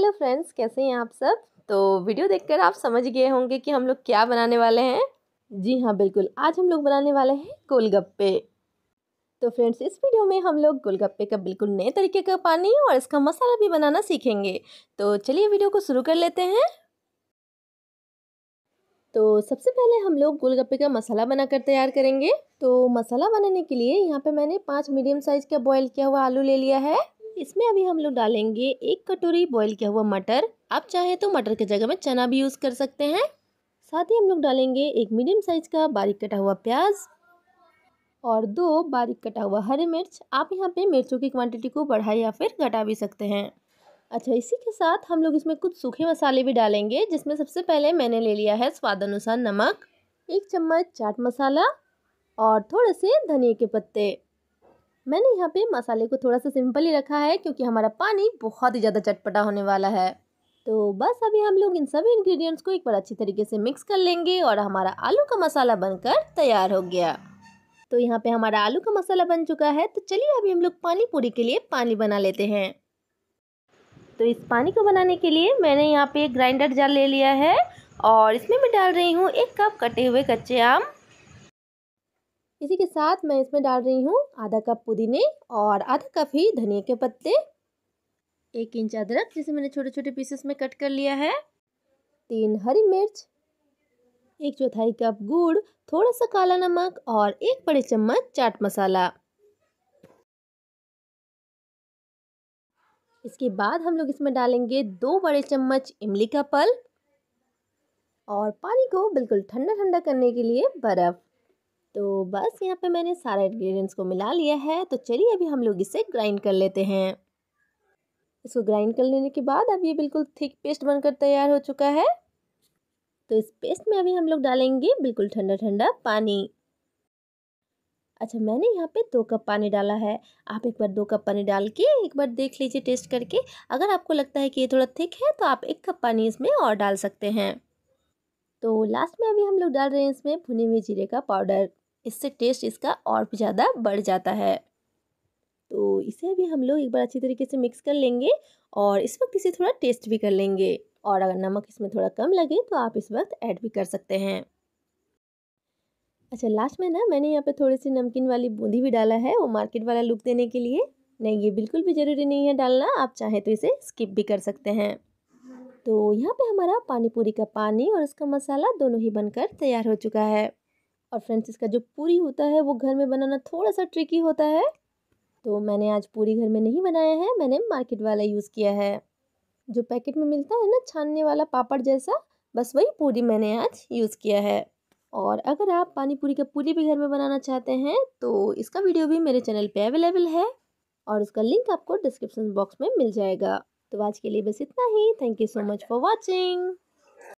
hello friends कैसे हैं आप सब तो वीडियो देखकर आप समझ गए होंगे कि हम लोग क्या बनाने वाले हैं जी हाँ बिल्कुल आज हम लोग बनाने वाले हैं गोलगप्पे तो फ्रेंड्स इस वीडियो में हम लोग गोलगप्पे का बिल्कुल नए तरीके का पानी और इसका मसाला भी बनाना सीखेंगे तो चलिए वीडियो को शुरू कर लेते हैं तो सबसे पहले हम लोग गोलगप्पे का मसाला बनाकर तैयार करेंगे तो मसाला बनाने के लिए यहाँ पे मैंने पाँच मीडियम साइज़ का बॉयल किया हुआ आलू ले लिया है इसमें अभी हम लोग डालेंगे एक कटोरी बॉईल किया हुआ मटर आप चाहें तो मटर की जगह में चना भी यूज़ कर सकते हैं साथ ही हम लोग डालेंगे एक मीडियम साइज का बारीक कटा हुआ प्याज और दो बारीक कटा हुआ हरी मिर्च आप यहाँ पे मिर्चों की क्वांटिटी को बढ़ा या फिर घटा भी सकते हैं अच्छा इसी के साथ हम लोग इसमें कुछ सूखे मसाले भी डालेंगे जिसमें सबसे पहले मैंने ले लिया है स्वाद अनुसार नमक एक चम्मच चाट मसाला और थोड़े से धनिया के पत्ते मैंने यहाँ पे मसाले को थोड़ा सा सिंपल ही रखा है क्योंकि हमारा पानी बहुत ही ज़्यादा चटपटा होने वाला है तो बस अभी हम लोग इन सभी इंग्रेडिएंट्स को एक बार अच्छी तरीके से मिक्स कर लेंगे और हमारा आलू का मसाला बनकर तैयार हो गया तो यहाँ पे हमारा आलू का मसाला बन चुका है तो चलिए अभी हम लोग पानी पूरी के लिए पानी बना लेते हैं तो इस पानी को बनाने के लिए मैंने यहाँ पे ग्राइंडर जार ले लिया है और इसमें मैं डाल रही हूँ एक कप कटे हुए कच्चे आम इसी के साथ मैं इसमें डाल रही हूँ आधा कप पुदीने और आधा कप ही धनिया के पत्ते एक इंच अदरक जिसे मैंने छोटे छोटे पीसेस में कट कर लिया है तीन हरी मिर्च एक चौथाई कप गुड़ थोड़ा सा काला नमक और एक बड़े चम्मच चाट मसाला इसके बाद हम लोग इसमें डालेंगे दो बड़े चम्मच इमली का पल और पानी को बिल्कुल ठंडा ठंडा करने के लिए बर्फ़ तो बस यहाँ पे मैंने सारे इंग्रेडिएंट्स को मिला लिया है तो चलिए अभी हम लोग इसे ग्राइंड कर लेते हैं इसको ग्राइंड कर लेने के बाद अब ये बिल्कुल थिक पेस्ट बनकर तैयार हो चुका है तो इस पेस्ट में अभी हम लोग डालेंगे बिल्कुल ठंडा ठंडा पानी अच्छा मैंने यहाँ पे दो कप पानी डाला है आप एक बार दो कप पानी डाल के एक बार देख लीजिए टेस्ट करके अगर आपको लगता है कि ये थोड़ा थिक है तो आप एक कप पानी इसमें और डाल सकते हैं तो लास्ट में अभी हम लोग डाल रहे हैं इसमें भुने हुए जीरे का पाउडर इससे टेस्ट इसका और भी ज़्यादा बढ़ जाता है तो इसे भी हम लोग एक बार अच्छी तरीके से मिक्स कर लेंगे और इस वक्त इसे थोड़ा टेस्ट भी कर लेंगे और अगर नमक इसमें थोड़ा कम लगे तो आप इस वक्त ऐड भी कर सकते हैं अच्छा लास्ट में ना मैंने यहाँ पे थोड़ी सी नमकीन वाली बूंदी भी डाला है वो मार्केट वाला लुक देने के लिए नहीं ये बिल्कुल भी ज़रूरी नहीं है डालना आप चाहें तो इसे स्किप भी कर सकते हैं तो यहाँ पे हमारा पानी पूरी का पानी और इसका मसाला दोनों ही बनकर तैयार हो चुका है और फ्रेंड्स इसका जो पूरी होता है वो घर में बनाना थोड़ा सा ट्रिकी होता है तो मैंने आज पूरी घर में नहीं बनाया है मैंने मार्केट वाला यूज़ किया है जो पैकेट में मिलता है ना छानने वाला पापड़ जैसा बस वही पूरी मैंने आज यूज़ किया है और अगर आप पानी पूरी का पूरी भी घर में बनाना चाहते हैं तो इसका वीडियो भी मेरे चैनल पे अवेलेबल है और उसका लिंक आपको डिस्क्रिप्शन बॉक्स में मिल जाएगा तो आज के लिए बस इतना ही thank you so much for watching